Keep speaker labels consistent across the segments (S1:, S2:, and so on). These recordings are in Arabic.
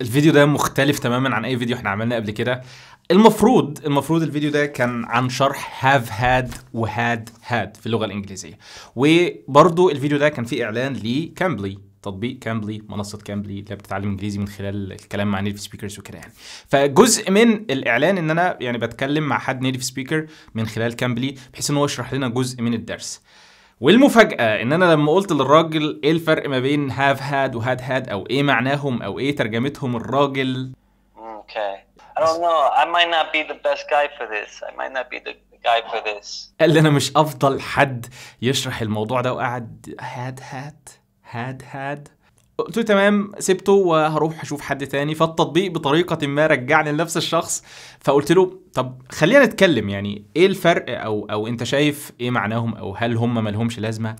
S1: الفيديو ده مختلف تماما عن اي فيديو احنا عملناه قبل كده المفروض المفروض الفيديو ده كان عن شرح هاف هاد وهاد هاد في اللغه الانجليزيه وبرضو الفيديو ده كان فيه اعلان لكامبلي تطبيق كامبلي منصه كامبلي اللي بتتعلم انجليزي من خلال الكلام مع نيتف سبيكرز وكده يعني فجزء من الاعلان ان انا يعني بتكلم مع حد نيتف سبيكر من خلال كامبلي بحيث ان هو يشرح لنا جزء من الدرس والمفاجأة ان انا لما قلت للراجل ايه الفرق ما بين هاف هاد وهاد هاد او ايه معناهم او ايه ترجمتهم الراجل
S2: Okay. I don't know. I might not be the best guy for this. I might not be the guy for this.
S1: قال لي انا مش افضل حد يشرح الموضوع ده وقعد هاد هاد هاد هاد قلت له تمام سبته وهروح اشوف حد تاني فالتطبيق بطريقه ما رجعني لنفس الشخص فقلت له طب خلينا نتكلم يعني ايه الفرق او او انت شايف ايه معناهم او هل هم مالهمش لازمه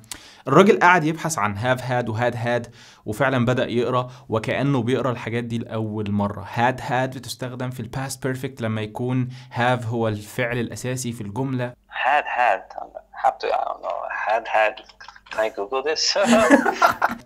S1: الراجل قعد يبحث عن هاف هاد وهاد هاد وفعلا بدا يقرا وكانه بيقرا الحاجات دي لاول مره هاد هاد بتستخدم في الباست بيرفكت لما يكون هاف هو الفعل الاساسي في الجمله
S2: هاد هاد هاد هاد can I Google this?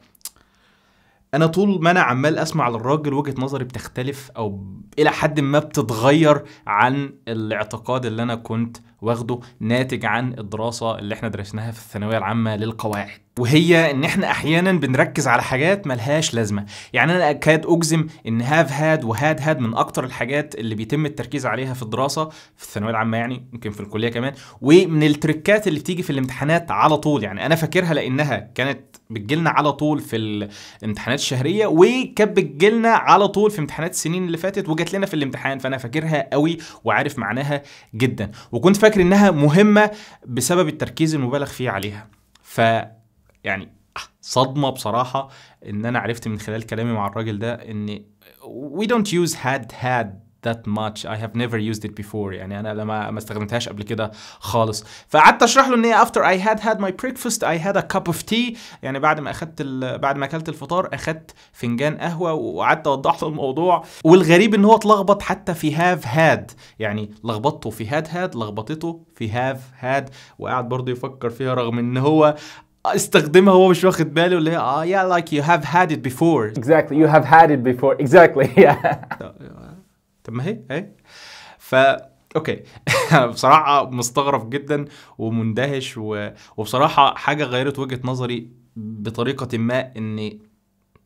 S1: انا طول ما انا عمال اسمع للراجل وجهه نظري بتختلف او الى حد ما بتتغير عن الاعتقاد اللي انا كنت واخده ناتج عن الدراسه اللي احنا درسناها في الثانويه العامه للقواعد وهي ان احنا احيانا بنركز على حاجات ملهاش لازمه يعني انا اكاد اجزم ان هاف هاد وهاد هاد من اكتر الحاجات اللي بيتم التركيز عليها في الدراسه في الثانويه العامه يعني ممكن في الكليه كمان ومن التركات اللي بتيجي في الامتحانات على طول يعني انا فاكرها لانها كانت بتجيلنا على طول في الامتحانات الشهريه وكانت بتجيلنا على طول في امتحانات السنين اللي فاتت وجات لنا في الامتحان فانا فاكرها قوي وعارف معناها جدا وكنت فاكر فاكر انها مهمه بسبب التركيز المبالغ فيه عليها ف يعني آه، صدمه بصراحه ان انا عرفت من خلال كلامي مع الراجل ده ان we don't use had had that much I have never used it before يعني انا لما ما استخدمتهاش قبل كده خالص فقعدت اشرح له ان هي after I had had my breakfast I had a cup of tea يعني بعد ما اخدت بعد ما اكلت الفطار اخدت فنجان قهوه وقعدت اوضح له الموضوع والغريب ان هو اتلخبط حتى في have had يعني لخبطته في had had لخبطته في have had وقعد برضه يفكر فيها رغم ان هو استخدمها هو مش واخد باله اللي هي اه yeah like you have had it before exactly you have had it before exactly yeah طيب. طب ما هي اهي ف اوكي بصراحه مستغرب جدا ومندهش و... وبصراحه حاجه غيرت وجهه نظري بطريقه ما ان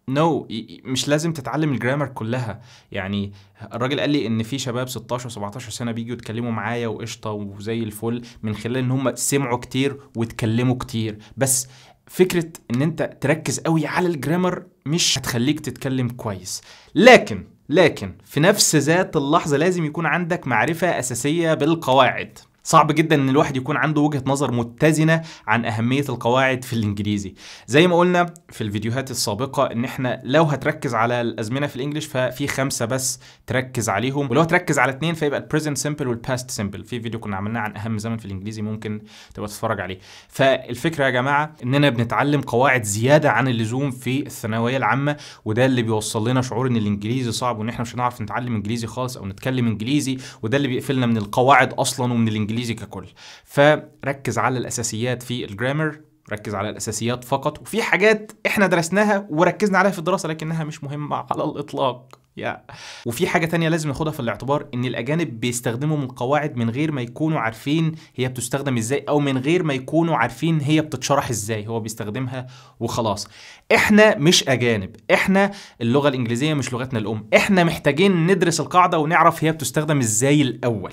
S1: نو no, مش لازم تتعلم الجرامر كلها يعني الراجل قال لي ان في شباب 16 و 17 سنه بيجوا يتكلموا معايا وقشطه وزي الفل من خلال ان هم سمعوا كتير واتكلموا كتير بس فكره ان انت تركز قوي على الجرامر مش هتخليك تتكلم كويس لكن لكن في نفس ذات اللحظة لازم يكون عندك معرفة أساسية بالقواعد صعب جدا ان الواحد يكون عنده وجهه نظر متزنه عن اهميه القواعد في الانجليزي زي ما قلنا في الفيديوهات السابقه ان احنا لو هتركز على الازمنه في الانجليش ففي خمسه بس تركز عليهم ولو هتركز على اثنين فيبقى البريزنت سمبل والباست سمبل في فيديو كنا عملناه عن اهم زمن في الانجليزي ممكن تبقى تتفرج عليه فالفكره يا جماعه اننا بنتعلم قواعد زياده عن اللزوم في الثانويه العامه وده اللي بيوصل لنا شعور ان الانجليزي صعب وان احنا مش هنعرف نتعلم انجليزي خالص او نتكلم انجليزي وده اللي بيقفلنا من القواعد اصلا ومن الانجليزي الانجليزي ككل فركز على الاساسيات في الجرامر ركز على الاساسيات فقط وفي حاجات احنا درسناها وركزنا عليها في الدراسه لكنها مش مهمه على الاطلاق يا وفي حاجه تانية لازم ناخدها في الاعتبار ان الاجانب بيستخدموا من قواعد من غير ما يكونوا عارفين هي بتستخدم ازاي او من غير ما يكونوا عارفين هي بتتشرح ازاي هو بيستخدمها وخلاص احنا مش اجانب احنا اللغه الانجليزيه مش لغتنا الام احنا محتاجين ندرس القاعده ونعرف هي بتستخدم ازاي الاول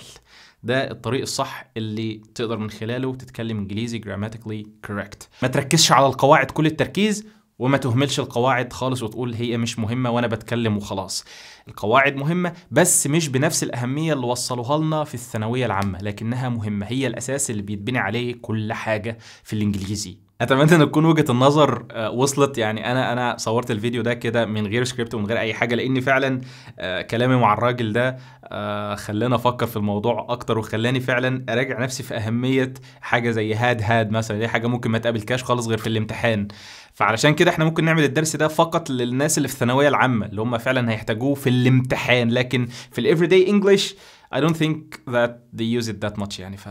S1: ده الطريق الصح اللي تقدر من خلاله تتكلم انجليزي grammatically correct ما تركزش على القواعد كل التركيز وما تهملش القواعد خالص وتقول هي مش مهمة وأنا بتكلم وخلاص القواعد مهمة بس مش بنفس الأهمية اللي وصلوها لنا في الثانوية العامة لكنها مهمة هي الأساس اللي بيتبني عليه كل حاجة في الإنجليزي اتمنى ان تكون وجهه النظر آه، وصلت يعني انا انا صورت الفيديو ده كده من غير سكريبت ومن غير اي حاجه لان فعلا آه، كلامي مع الراجل ده آه، خلاني افكر في الموضوع اكتر وخلاني فعلا اراجع نفسي في اهميه حاجه زي هاد هاد مثلا دي حاجه ممكن ما تقابلكاش خالص غير في الامتحان فعلشان كده احنا ممكن نعمل الدرس ده فقط للناس اللي في الثانويه العامه اللي هم فعلا هيحتاجوه في الامتحان لكن في الافري داي انجلش اي دونت ثينك ذات ذي يوز ات ذات ماتش يعني ف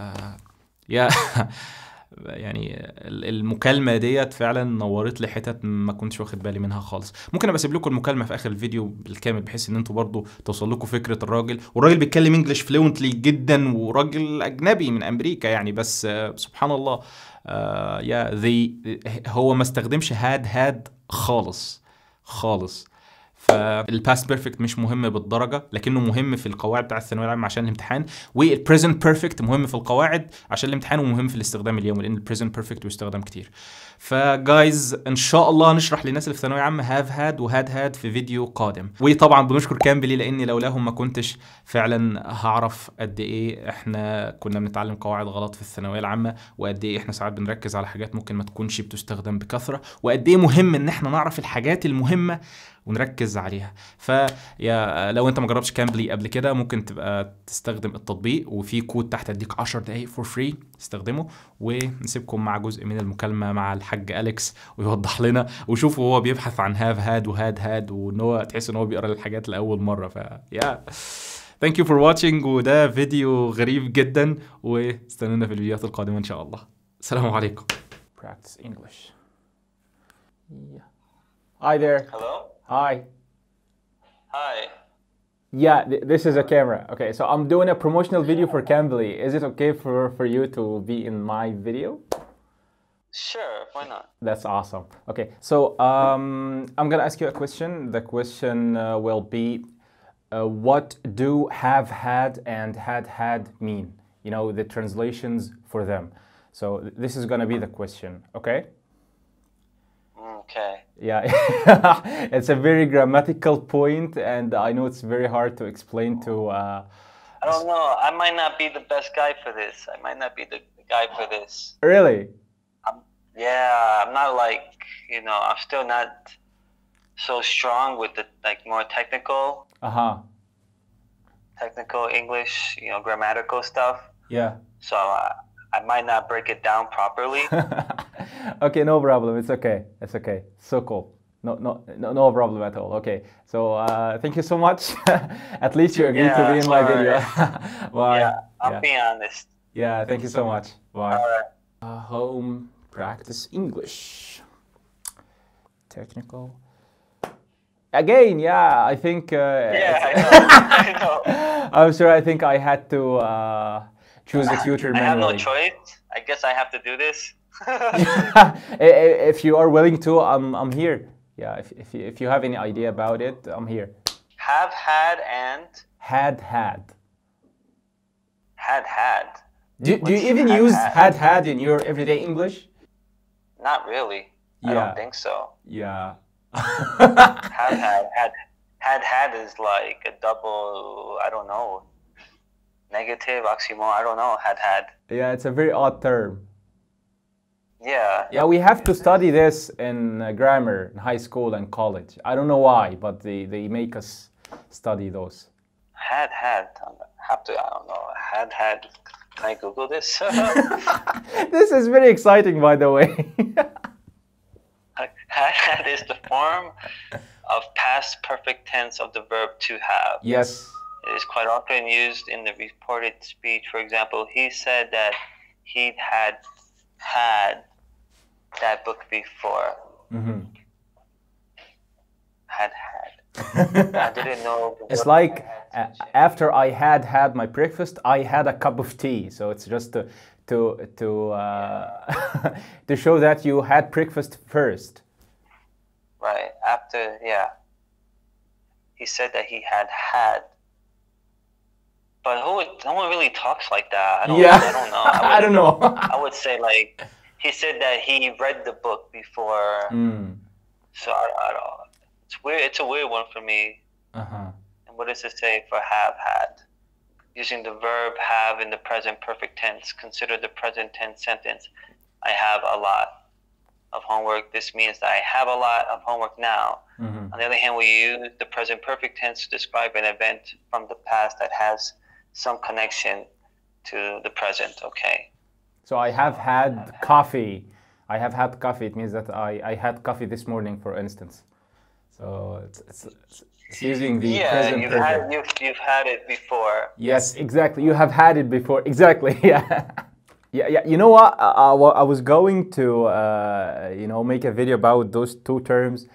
S1: يا يعني المكالمه ديت فعلا نورت لي حتت ما كنتش واخد بالي منها خالص ممكن ابقى اسيب لكم المكالمه في اخر الفيديو بالكامل بحيث ان انتوا برضو توصل لكم فكره الراجل والراجل بيتكلم انجلش فلوينتلي جدا وراجل اجنبي من امريكا يعني بس سبحان الله آه، يا ذي هو ما استخدمش هاد هاد خالص خالص فالباست بيرفكت مش مهم بالدرجه لكنه مهم في القواعد بتاع الثانويه العامه عشان الامتحان والبريزنت بيرفكت مهم في القواعد عشان الامتحان ومهم في الاستخدام اليومي لان البريزنت بيرفكت بيستخدم كتير فجايز ان شاء الله نشرح للناس اللي في ثانويه عامه هاف هاد وهاد هاد في فيديو قادم وطبعا بنشكر كامبلي لاني لولاهم ما كنتش فعلا هعرف قد ايه احنا كنا بنتعلم قواعد غلط في الثانويه العامه وقد ايه احنا ساعات بنركز على حاجات ممكن ما تكونش بتستخدم بكثره وقد ايه مهم ان احنا نعرف الحاجات المهمه ونركز عليها لو انت ما جربتش كامبلي قبل كده ممكن تبقى تستخدم التطبيق وفي كود تحت اديك 10 دقايق فور فري استخدمه ونسيبكم مع جزء من المكالمه مع الحاج اليكس ويوضح لنا وشوفوا هو بيبحث عن هاف هاد وهاد هاد وان هو تحس ان هو بيقرا الحاجات لاول مره ف يا ثانك يو فور واتشنج وده فيديو غريب جدا واستنونا في الفيديوهات القادمه ان شاء الله السلام عليكم practice English. Yeah. Hi there. Hello. Hi. Hi. Yeah, th this is a camera. Okay, so I'm doing a promotional video for Cambly. Is it okay for, for you to be in my video?
S2: Sure, why not?
S1: That's awesome. Okay, so um, I'm gonna ask you a question. The question uh, will be, uh, what do have had and had had mean? You know, the translations for them. So th this is gonna be the question, okay? Okay. Yeah, it's a very grammatical point, and I know it's very hard to explain to. Uh,
S2: I don't know. I might not be the best guy for this. I might not be the guy for this. Really? I'm, yeah, I'm not like you know. I'm still not so strong with the like more technical. Uh huh. Technical English, you know, grammatical stuff. Yeah. So. Uh, I might not break it down properly.
S1: okay, no problem. It's okay. It's okay. So cool. No, no, no, no problem at all. Okay, so uh, thank you so much. at least you agreed yeah, to be in my right. video. well, Yeah, i will yeah. honest. Yeah, thank, thank you so much. Bye. Right. Uh, home practice English. Technical. Again, yeah, I think. Uh, yeah, I know. I am sure. I think I had to. Uh, choose the tutor manually. I have no
S2: choice. I guess I have to do this.
S1: if you are willing to, I'm, I'm here. Yeah, if, if, you, if you have any idea about it, I'm here. Have had and? Had had. Had had.
S2: Do, do you even had, use had? had
S1: had in your everyday English? Not really. Yeah. I don't think so. Yeah.
S2: had had had had is like a double. I don't know negative oxymoron i don't know had had
S1: yeah it's a very odd term yeah yeah we have to study this in uh, grammar in high school and college i don't know why but they, they make us study those
S2: had had um, have to i don't know had had can i google this
S1: this is very exciting by the way
S2: had had is the form of past perfect tense of the verb to
S1: have yes
S2: is quite often used in the reported speech. For example, he said that he had had that book before.
S1: Mm-hmm. Had had.
S2: I didn't know. It's like
S1: I after I had had my breakfast, I had a cup of tea. So it's just to to to uh, to show that you had breakfast first.
S2: Right after, yeah. He said that he had had but who would, no one really talks like that. I don't, yeah. I don't know. I, would, I don't know. I would say like he said that he read the book before. Mm. So I, I, don't. It's weird. It's a weird one for me. Uh huh. And what does it say for have had? Using the verb have in the present perfect tense. Consider the present tense sentence. I have a lot of homework. This means that I have a lot of homework now. Mm-hmm. On the other hand, we use the present perfect tense to describe an event from the past that has some connection to the present,
S1: okay? So I have had coffee. I have had coffee. It means that I, I had coffee this morning, for instance. So it's, it's, it's using the yeah, present you've Had,
S2: you've, you've had it before. Yes,
S1: exactly. You have had it before. Exactly. Yeah. Yeah, yeah. You know what? I, I, I was going to, uh, you know, make a video about those two terms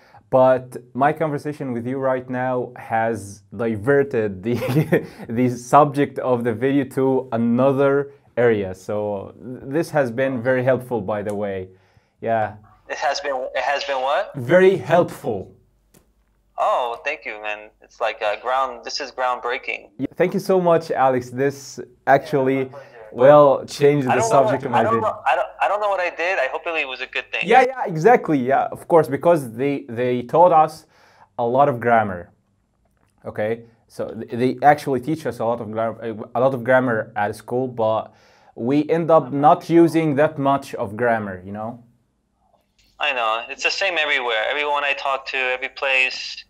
S1: but my conversation with you right now has diverted the, the subject of the video to another area. So this has been very helpful, by the way. Yeah. It has been. It
S2: has been what?
S1: Very helpful.
S2: Oh, thank you, man. It's like uh, ground. This is groundbreaking.
S1: Thank you so much, Alex. This actually. Yeah, well, change the subject of my I don't video. Know,
S2: I, don't, I don't know what I did.
S1: I hope it was a good thing. Yeah, yeah, exactly. Yeah, of course, because they, they taught us a lot of grammar. Okay, so they actually teach us a lot of grammar, a lot of grammar at school, but we end up mm-hmm. not using that much of grammar. You know.
S2: I know it's the same everywhere. Everyone I talk to, every place.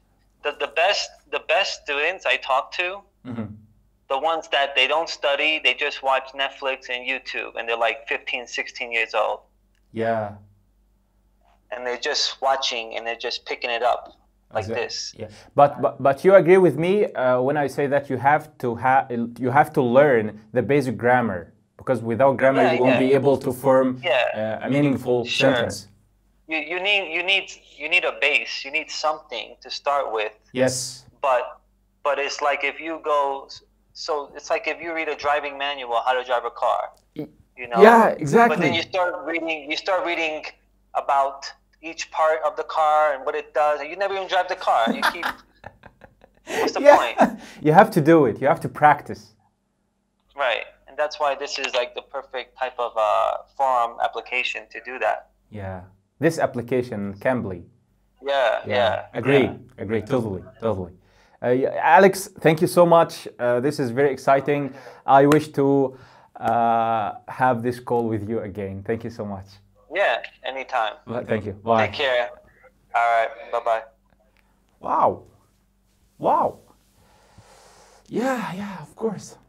S2: The, the best the best students I talk to. Mm -hmm the ones that they don't study, they just watch Netflix and YouTube, and they're like 15, 16 years old. Yeah. And they're just watching and they're just picking it up
S1: like exactly. this. Yeah. But, but but you agree with me uh, when I say that you have to have you have to learn the basic grammar because without grammar yeah, you won't yeah. be able to form yeah. uh, a meaningful sure. sentence.
S2: You, you need you need you need a base. You need something to start with. Yes. But but it's like if you go so it's like if you read a driving manual how to drive a car
S1: you know yeah exactly but then you start
S2: reading you start reading about each part of the car and what it does and you never even drive the car you keep what's the yeah.
S1: point you have to do it you have to practice
S2: right and that's why this is like the perfect type of uh, forum application to do that
S1: yeah this application cambly
S2: yeah yeah, yeah. agree yeah. agree totally
S1: totally uh, Alex, thank you so much. Uh, this is very exciting. I wish to uh, have this call with you again. Thank you so much.
S2: Yeah, anytime. Thank you. Bye. Take care. All right. Bye bye. Wow.
S1: Wow. Yeah, yeah, of course.